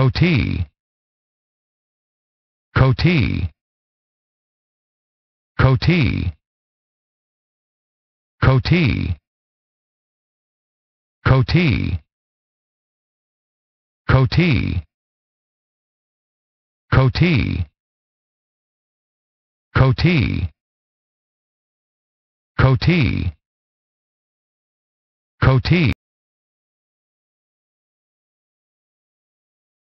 Koti. Koti. Koti. Koti. Koti. Koti. Koti. Koti. Koti. Coty.